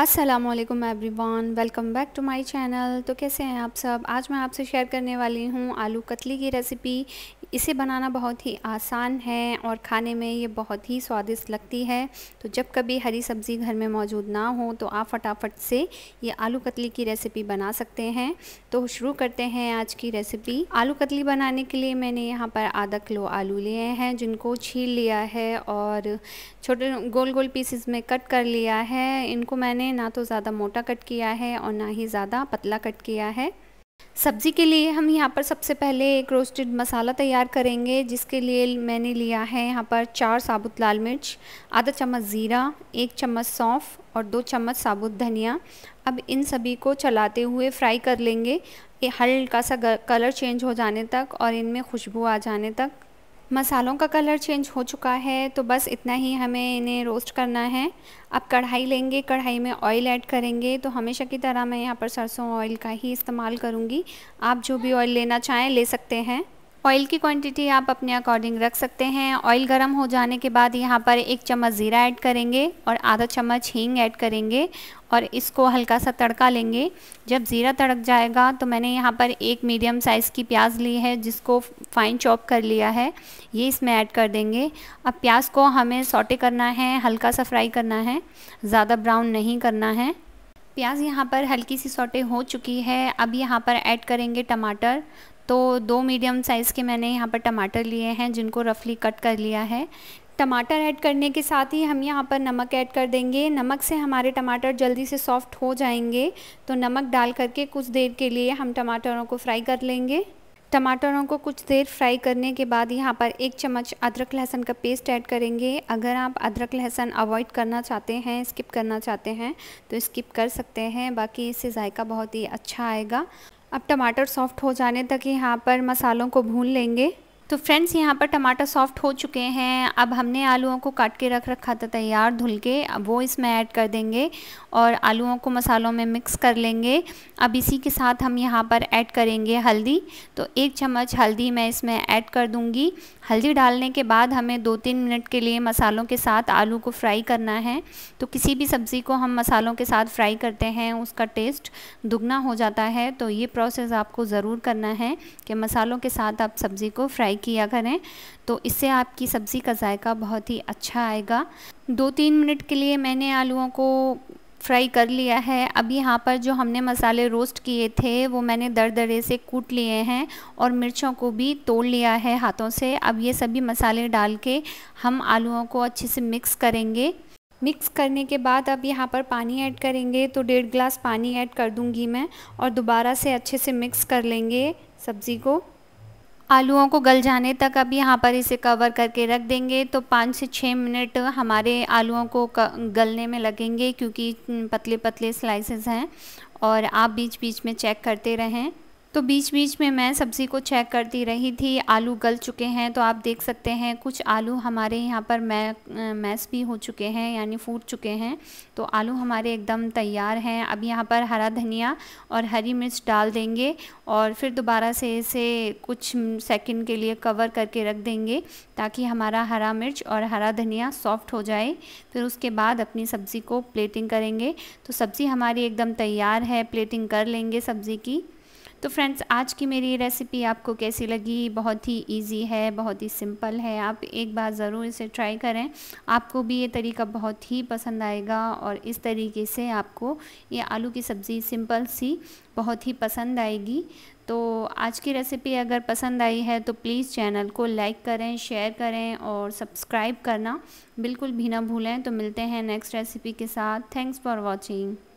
Aslam everyone welcome back to my channel तो कैसे हैं आप सब आज मैं आपसे शेयर करने वाली हूँ आलू कतली की रेसिपी इसे बनाना बहुत ही आसान है और खाने में ये बहुत ही स्वादिष्ट लगती है तो जब कभी हरी सब्ज़ी घर में मौजूद ना हो तो आप फटाफट से ये आलू कतली की रेसिपी बना सकते हैं तो शुरू करते हैं आज की रेसिपी आलू कतली बनाने के लिए मैंने यहाँ पर आधा किलो आलू लिए हैं जिनको छील लिया है और छोटे गोल गोल पीसेस में कट कर लिया है इनको मैंने हैं ना तो ज़्यादा मोटा कट किया है और ना ही ज़्यादा पतला कट किया है सब्ज़ी के लिए हम यहाँ पर सबसे पहले एक रोस्टेड मसाला तैयार करेंगे जिसके लिए मैंने लिया है यहाँ पर चार साबुत लाल मिर्च आधा चम्मच ज़ीरा एक चम्मच सौंफ और दो चम्मच साबुत धनिया अब इन सभी को चलाते हुए फ्राई कर लेंगे ये हल्का सा कलर चेंज हो जाने तक और इनमें खुशबू आ जाने तक मसालों का कलर चेंज हो चुका है तो बस इतना ही हमें इन्हें रोस्ट करना है अब कढ़ाई लेंगे कढ़ाई में ऑयल ऐड करेंगे तो हमेशा की तरह मैं यहाँ पर सरसों ऑयल का ही इस्तेमाल करूँगी आप जो भी ऑयल लेना चाहें ले सकते हैं ऑयल की क्वांटिटी आप अपने अकॉर्डिंग रख सकते हैं ऑयल गर्म हो जाने के बाद यहाँ पर एक चम्मच ज़ीरा ऐड करेंगे और आधा चम्मच हींग ऐड करेंगे और इसको हल्का सा तड़का लेंगे जब ज़ीरा तड़क जाएगा तो मैंने यहाँ पर एक मीडियम साइज़ की प्याज ली है जिसको फाइन चॉप कर लिया है ये इसमें ऐड कर देंगे अब प्याज को हमें सोटे करना है हल्का सा फ्राई करना है ज़्यादा ब्राउन नहीं करना है प्याज यहाँ पर हल्की सी सोटे हो चुकी है अब यहाँ पर ऐड करेंगे टमाटर तो दो मीडियम साइज़ के मैंने यहाँ पर टमाटर लिए हैं जिनको रफली कट कर लिया है टमाटर ऐड करने के साथ ही हम यहाँ पर नमक ऐड कर देंगे नमक से हमारे टमाटर जल्दी से सॉफ्ट हो जाएंगे तो नमक डाल करके कुछ देर के लिए हम टमाटरों को फ्राई कर लेंगे टमाटरों को कुछ देर फ्राई करने के बाद यहाँ पर एक चम्मच अदरक लहसुन का पेस्ट ऐड करेंगे अगर आप अदरक लहसुन अवॉइड करना चाहते हैं स्किप करना चाहते हैं तो स्किप कर सकते हैं बाकी इससे जायका बहुत ही अच्छा आएगा अब टमाटर सॉफ्ट हो जाने तक यहाँ पर मसालों को भून लेंगे तो फ्रेंड्स यहाँ पर टमाटर सॉफ्ट हो चुके हैं अब हमने आलूओं को काट के रख रखा था तैयार धुल के अब वो इसमें ऐड कर देंगे और आलूओं को मसालों में मिक्स कर लेंगे अब इसी के साथ हम यहाँ पर ऐड करेंगे हल्दी तो एक चम्मच हल्दी मैं इसमें ऐड कर दूँगी हल्दी डालने के बाद हमें दो तीन मिनट के लिए मसालों के साथ आलू को फ्राई करना है तो किसी भी सब्ज़ी को हम मसालों के साथ फ्राई करते हैं उसका टेस्ट दुगना हो जाता है तो ये प्रोसेस आपको ज़रूर करना है कि मसालों के साथ आप सब्ज़ी को फ्राई किया करें तो इससे आपकी सब्ज़ी का जायका बहुत ही अच्छा आएगा दो तीन मिनट के लिए मैंने आलूओं को फ्राई कर लिया है अब यहाँ पर जो हमने मसाले रोस्ट किए थे वो मैंने दर दरे से कूट लिए हैं और मिर्चों को भी तोड़ लिया है हाथों से अब ये सभी मसाले डाल के हम आलूओं को अच्छे से मिक्स करेंगे मिक्स करने के बाद अब यहाँ पर पानी ऐड करेंगे तो डेढ़ ग्लास पानी ऐड कर दूँगी मैं और दोबारा से अच्छे से मिक्स कर लेंगे सब्ज़ी को आलूओं को गल जाने तक अब यहाँ पर इसे कवर करके रख देंगे तो पाँच से छः मिनट हमारे आलूओं को गलने में लगेंगे क्योंकि पतले पतले स्लाइसेस हैं और आप बीच बीच में चेक करते रहें तो बीच बीच में मैं सब्ज़ी को चेक करती रही थी आलू गल चुके हैं तो आप देख सकते हैं कुछ आलू हमारे यहाँ पर मै मैस भी हो चुके हैं यानी फूट चुके हैं तो आलू हमारे एकदम तैयार हैं अब यहाँ पर हरा धनिया और हरी मिर्च डाल देंगे और फिर दोबारा से इसे कुछ सेकंड के लिए कवर करके रख देंगे ताकि हमारा हरा मिर्च और हरा धनिया सॉफ्ट हो जाए फिर उसके बाद अपनी सब्ज़ी को प्लेटिंग करेंगे तो सब्ज़ी हमारी एकदम तैयार है प्लेटिंग कर लेंगे सब्ज़ी की तो फ्रेंड्स आज की मेरी रेसिपी आपको कैसी लगी बहुत ही इजी है बहुत ही सिंपल है आप एक बार ज़रूर इसे ट्राई करें आपको भी ये तरीका बहुत ही पसंद आएगा और इस तरीके से आपको ये आलू की सब्ज़ी सिंपल सी बहुत ही पसंद आएगी तो आज की रेसिपी अगर पसंद आई है तो प्लीज़ चैनल को लाइक करें शेयर करें और सब्सक्राइब करना बिल्कुल भी ना भूलें तो मिलते हैं नेक्स्ट रेसिपी के साथ थैंक्स फॉर वॉचिंग